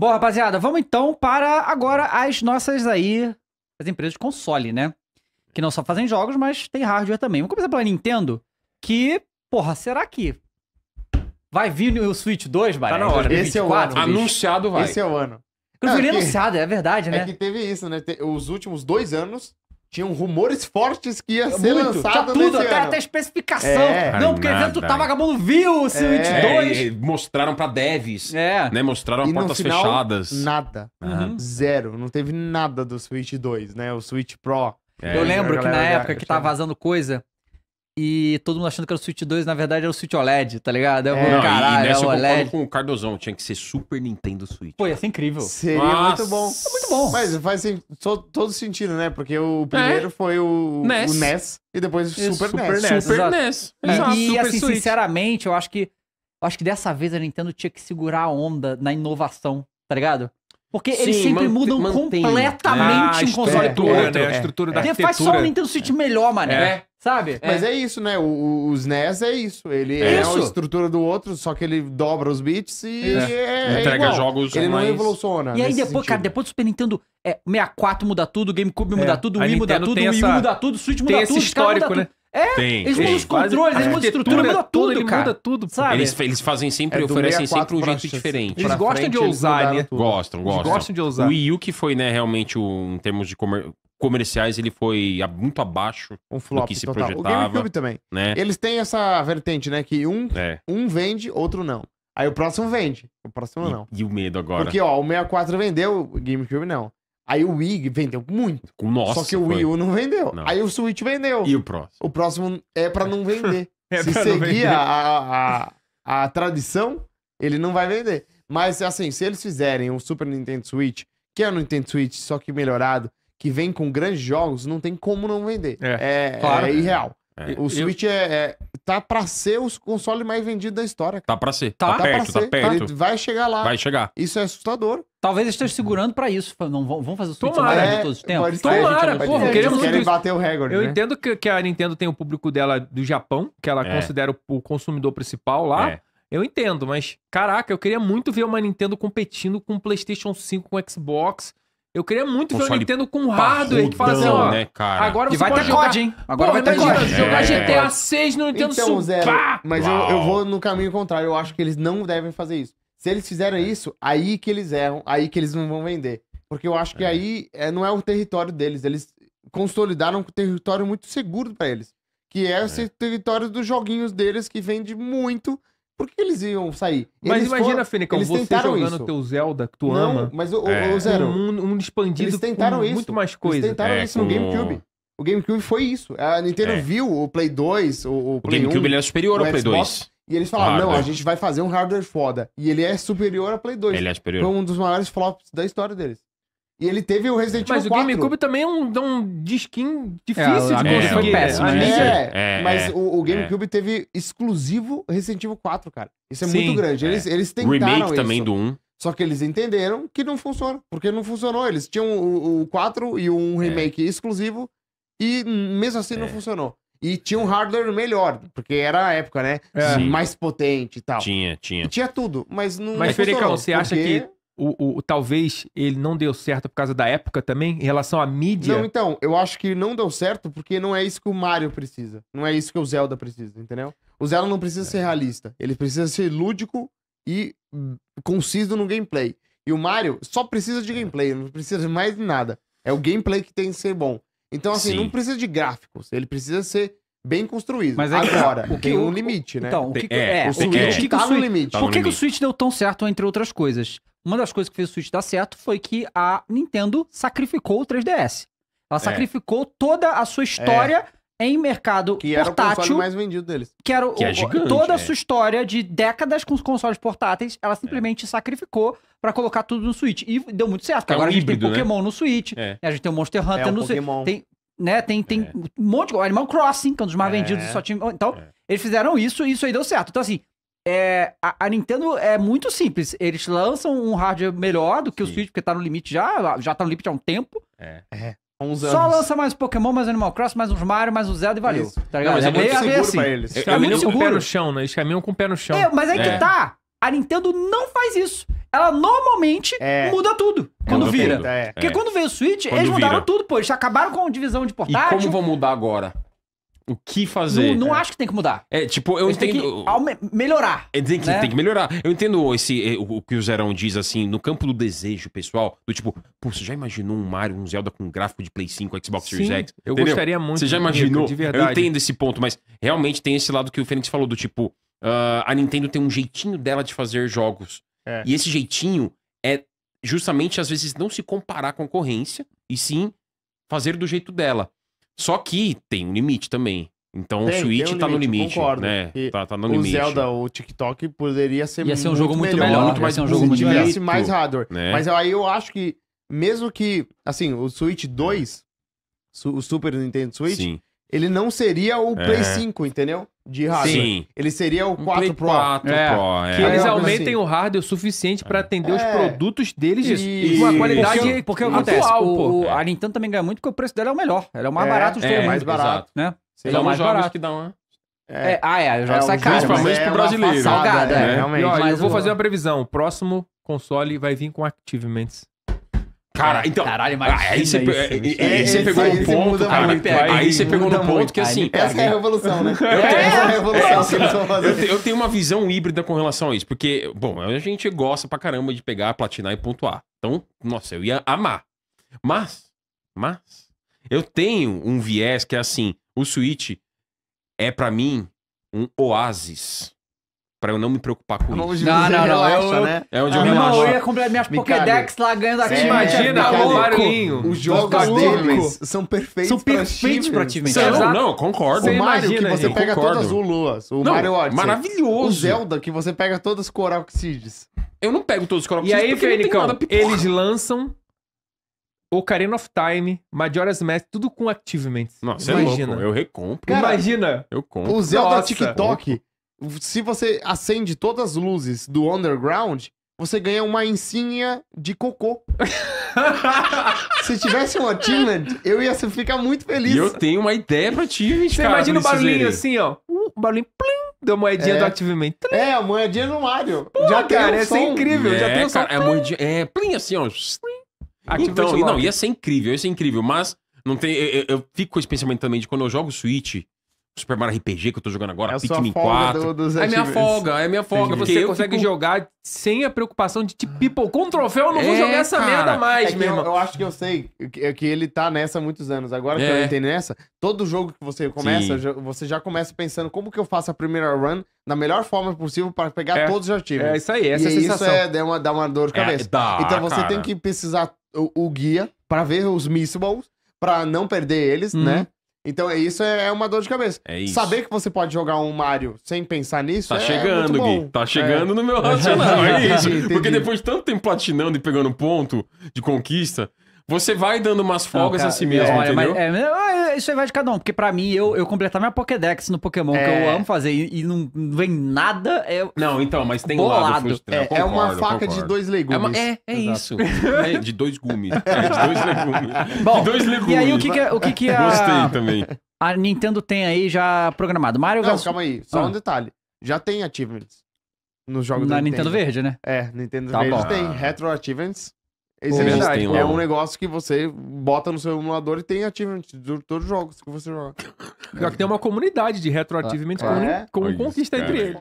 Bom, rapaziada, vamos então para agora as nossas aí, as empresas de console, né? Que não só fazem jogos, mas tem hardware também. Vamos começar pela Nintendo, que, porra, será que vai vir o Switch 2, tá Baré? Tá na hora. 2024, Esse é o ano. Anunciado vai. Esse é o ano. Não, é anunciado, é verdade, é né? É que teve isso, né? Os últimos dois anos tinham rumores fortes que ia ser muito, lançado tinha tudo, até, ano. até especificação. É, é não, porque o evento tá vagabundo viu, o é, 22. mostraram pra devs. É. Né, mostraram e portas final, fechadas. Nada. Uhum. Zero. Não teve nada do Switch 2, né? O Switch Pro. É. Eu lembro que na época que tava vazando coisa, e todo mundo achando que era o Switch 2, na verdade era o Switch OLED, tá ligado? Eu, é. Não, caralho, e é nessa é o eu OLED. com o Cardozão, tinha que ser Super Nintendo Switch. Pô, ia ser incrível. Seria Nossa. muito bom. É muito bom. Mas faz assim, todo, todo sentido, né? Porque o primeiro é. foi o NES. o NES. e depois o Super, Super NES. NES. Super Exato. NES. Exato. E, e assim, Switch. sinceramente, eu acho que eu acho que dessa vez a Nintendo tinha que segurar a onda na inovação, tá ligado? Porque Sim, eles sempre mudam completamente ah, um console pro outro. Né? A estrutura é. da arquitetura. Faz só o Nintendo Switch melhor, mané. É. Sabe? É. Mas é, é isso, né? O, os NES é isso. Ele é, é a estrutura do outro, só que ele dobra os bits e é. é, é entrega jogos. Ele mais... não evoluciona. E aí depois, cara, depois do Super Nintendo é, 64 muda tudo, GameCube muda tudo, Wii muda tudo, Wii muda tudo, Switch muda tudo. Tem esse histórico, né? Tudo. É, tem, eles mudam os controles, eles mudam a estrutura, muda tudo, ele cara. Muda tudo, sabe? Eles, eles fazem sempre, é oferecem sempre um jeito diferente. Eles gostam frente, de ousar, né? Gostam, gostam. Eles gostam de ousar. O Wii U que foi, né, realmente, um, em termos de comer comerciais ele foi muito abaixo um flop do que se total. projetava. O GameCube também. Né? Eles têm essa vertente, né? Que um, é. um vende, outro não. Aí o próximo vende, o próximo e, não. E o medo agora? Porque, ó, o 64 vendeu, o GameCube não. Aí o Wii vendeu muito. Nossa, Só que o Wii U não vendeu. Não. Aí o Switch vendeu. E o próximo? O próximo é para não vender. é Se seguir vender. A, a, a tradição, ele não vai vender. Mas, assim, se eles fizerem um Super Nintendo Switch, que é o Nintendo Switch, só que melhorado, que vem com grandes jogos, não tem como não vender. É, é, claro. é irreal. É. O Switch eu... É, é, tá pra ser o console mais vendido da história. Cara. Tá pra ser. Tá, tá, tá perto, tá, tá perto. Ele vai chegar lá. Vai chegar. Isso é assustador. Talvez esteja segurando pra isso. Não, vamos fazer o tweets Tomara, é, todos os tempos. Tomara, porra, queremos querem bater o recorde, Eu né? entendo que, que, a Nintendo tem o público dela do Japão, que ela é. considera o, o, consumidor principal lá. É. Eu entendo, mas caraca, eu queria muito ver uma Nintendo competindo com o PlayStation 5, com o Xbox. Eu queria muito ver uma Nintendo com hardware que fala assim, ó. Né, agora e você vai pode ter jogar... COD, hein? Agora Porra, vai ter COD. Jogar é. GTA 6 no Nintendo então, Mas eu, eu, vou no caminho contrário. Eu acho que eles não devem fazer isso. Se eles fizeram é. isso, aí que eles erram, aí que eles não vão vender. Porque eu acho que é. aí é, não é o território deles. Eles consolidaram um território muito seguro para eles. Que é, é esse território dos joguinhos deles que vende muito. Por que eles iam sair? Mas eles imagina, Fênix, Fênica, eles você jogando isso. teu Zelda que tu não, ama. Mas o, é. o, Zero. Um mundo um expandido eles tentaram com isso. muito mais coisas. Eles tentaram é, isso com... no GameCube. O GameCube foi isso. A Nintendo é. viu o Play 2, o, o Play o GameCube 1, era é superior ao Play 2. E eles falaram, não, a gente vai fazer um hardware foda. E ele é superior a Play 2. Ele é superior. Foi um dos maiores flops da história deles. E ele teve o Resident Evil 4. Mas o GameCube também é um, um disquinho difícil é, de conseguir. É, péssimo, é, né? É, é, é, mas o, o GameCube teve exclusivo Resident Evil 4, cara. Isso é Sim, muito grande. Eles, eles tentaram Remake isso. também do 1. Só que eles entenderam que não funciona. Porque não funcionou. Eles tinham o, o 4 e um remake exclusivo. E mesmo assim não funcionou. E tinha um é. hardware melhor, porque era a época, né? É. Mais potente e tal. Tinha, tinha. E tinha tudo, mas não. Mas, Fericão, você porque... acha que o, o, talvez ele não deu certo por causa da época também, em relação à mídia? Não, então, eu acho que não deu certo porque não é isso que o Mario precisa. Não é isso que o Zelda precisa, entendeu? O Zelda não precisa é. ser realista. Ele precisa ser lúdico e conciso no gameplay. E o Mario só precisa de é. gameplay, não precisa de mais nada. É o gameplay que tem que ser bom. Então, assim, Sim. não precisa de gráficos. Ele precisa ser bem construído. Mas é tá, Agora, o que, tem um limite, né? Então, o que, é, é, o Switch é. tá no limite. Tá Por que, que o Switch deu tão certo, entre outras coisas? Uma das coisas que fez o Switch dar certo foi que a Nintendo sacrificou o 3DS. Ela é. sacrificou toda a sua história é em mercado que portátil. Que era o console mais vendido deles. Que, era o, que é gigante, Toda a é. sua história de décadas com os consoles portáteis, ela simplesmente é. sacrificou para colocar tudo no Switch. E deu muito certo. Tá Agora um a gente híbrido, tem né? Pokémon né? no Switch, é. né? a gente tem o Monster Hunter um no Switch. Tem, né, tem, tem um monte de... Animal Crossing, que é um dos mais vendidos, só tinha... Então, eles fizeram isso e isso aí deu certo. Então, assim, é, a, a, Nintendo é muito simples. Eles lançam um hardware melhor do que Sim. o Switch, porque tá no limite já, já tá no limite há um tempo. É anos. Só lança mais Pokémon, mais Animal Cross, mais uns Mario, mais um Zelda e valeu. Tá ligado? Não, mas é, é muito seguro assim. eles. Eles é caminham com o pé no chão, né? Eles caminham com o pé no chão. É, mas aí é. que tá. A Nintendo não faz isso. Ela normalmente é. muda tudo quando vira. É. Porque quando veio o Switch, quando eles mudaram tudo, pô. Eles acabaram com a divisão de portátil. E como vão mudar agora? o que fazer. Não, não né? acho que tem que mudar. É, tipo, eu Eles entendo. Tem que melhorar. É, tem, que, né? tem que melhorar. Eu entendo esse, eh, o, o, que o Zerão diz, assim, no campo do desejo pessoal, do tipo, pô, você já imaginou um Mario, um Zelda com um gráfico de Play 5, Xbox Sim, Series X? Eu entendeu? gostaria muito. Você já imaginou? De verdade. Eu entendo esse ponto, mas realmente tem esse lado que o Fênix falou, do tipo, uh, a Nintendo tem um jeitinho dela de fazer jogos. É. E esse jeitinho é justamente, às vezes, não se comparar à concorrência, e sim fazer do jeito dela. Só que tem um limite também. Então tem, o Switch um tá limite, no limite, concordo, né? Tá, tá no o O Zelda, o TikTok, poderia ser, Ia ser um jogo muito melhor, melhor muito mais um jogo muito melhor. tivesse mais hardware. Né? Mas aí eu acho que, mesmo que, assim, o Switch 2, o Super Nintendo Switch, Sim ele não seria o é. Play 5, entendeu? De hardware. Sim. Ele seria o 4 Pro. 4 é. Pro é. Que eles aumentem assim. o hardware o suficiente para atender os é. produtos deles e... com a qualidade porque, porque acontece, atual. O, a Nintendo também ganha muito porque o preço dela é o melhor. Ela é o mais é, barato É todo mundo. mais barato. Né? É o mais jogos barato. que dão, uma... Né? É. É, ah, é, já é, sai caro. Principalmente é pro brasileiro. salgada, é, realmente. eu vou fazer uma previsão. O próximo console vai vir com Active Cara, é, então. Caralho, mas. Aí você, pegou no ponto, cara. Aí você pegou no ponto que assim. Essa é a revolução, né? É, é, essa é a revolução que eles vão fazer. Eu, tenho uma visão híbrida com relação a isso, porque, bom, a gente gosta pra caramba de pegar, platinar e pontuar. Então, nossa, eu ia amar. Mas, mas, eu tenho um viés que é assim: o Switch é para mim um oásis Pra eu não me preocupar com isso. Não, não, não. Relaxa, eu, né? É onde eu relaxo. Eu ia comprar minhas Pokédex lá ganhando aqui. Imagina o barulhinho. Os jogos deles são perfeitos São perfeitos pra achievement. É não, não, concordo. O Mario que você pega todas as Luas. O Mario Odyssey. Maravilhoso. O Zelda que você pega todas as Coroxides. Eu não pego todos os Coroxides E aí, Fenicão, eles lançam Ocarina of Time, Majora's Mask, tudo com achievements. Nossa, Imagina. É louco, eu recompro. Cara, Imagina. Eu compro. O Zelda TikTok se você acende todas as luzes do underground, você ganha uma encinha de cocô. Se tivesse um achievement, eu ia ficar muito feliz. E eu tenho uma ideia pra ti, gente. Você imagina o barulhinho assim, ó. o uh, barulhinho plim, da moedinha é. do achievement. É, a moedinha no Mario. Pô, já cara, ia é, um ser incrível. É, já tem cara, som. É, moedinha, é plim assim, ó. Então, não, ia ser incrível, ia ser incrível. Mas não tem, eu, eu, fico com esse pensamento também de quando eu jogo Switch Super Mario RPG que eu tô jogando agora, é Pikmin 4. Do, é minha folga, é minha folga. Entendi. Você consegue fico... jogar sem a preocupação de tipo, people, com troféu eu não é, vou jogar essa cara, merda mais, é meu irmão. Eu, eu, acho que eu sei que, é que ele tá nessa há muitos anos. Agora é. que eu é. entendi nessa, todo jogo que você começa, Sim. você já começa pensando como que eu faço a primeira run da melhor forma possível para pegar é, todos os artigos. É isso aí, essa e é a sensação. Isso é, dá, uma, dá uma dor de é, cabeça. Dá, então você cara. tem que precisar o, o guia para ver os missibles, para não perder eles, hum. né? Uhum. Então, é isso é, é uma dor de cabeça. É isso. Saber que você pode jogar um Mario sem pensar nisso tá é chegando, muito bom. Gui. Tá chegando é. no meu racional. É isso. Entendi, entendi. Porque depois de tanto tempo platinando e pegando ponto de conquista, você vai dando umas folgas não, cara, a si mesmo, é, entendeu? Mas, é, ah, é, isso aí vai de cada um, porque pra mim, eu, eu completar minha Pokédex no Pokémon, é... que eu é. amo fazer, e, e não vem nada... É... Não, então, mas tem bolado. lado É, concordo, é uma faca de dois legumes. É, é, Exato. isso. de dois gumes. É, de dois legumes. Bom, de dois legumes. E aí, o que que, o que, que a... Gostei também. A Nintendo tem aí já programado. Mario... Não, calma aí. Só ah. um detalhe. Já tem achievements nos jogos da Nintendo. Na Nintendo Verde, né? É, Nintendo tá Verde bom. tem ah. Retro Achievements. Isso é verdade. é um negócio que você bota no seu emulador e tem de todos os jogos que você joga. Pior que tem uma comunidade de retroativamente ah, com, é? com conquista entre eles.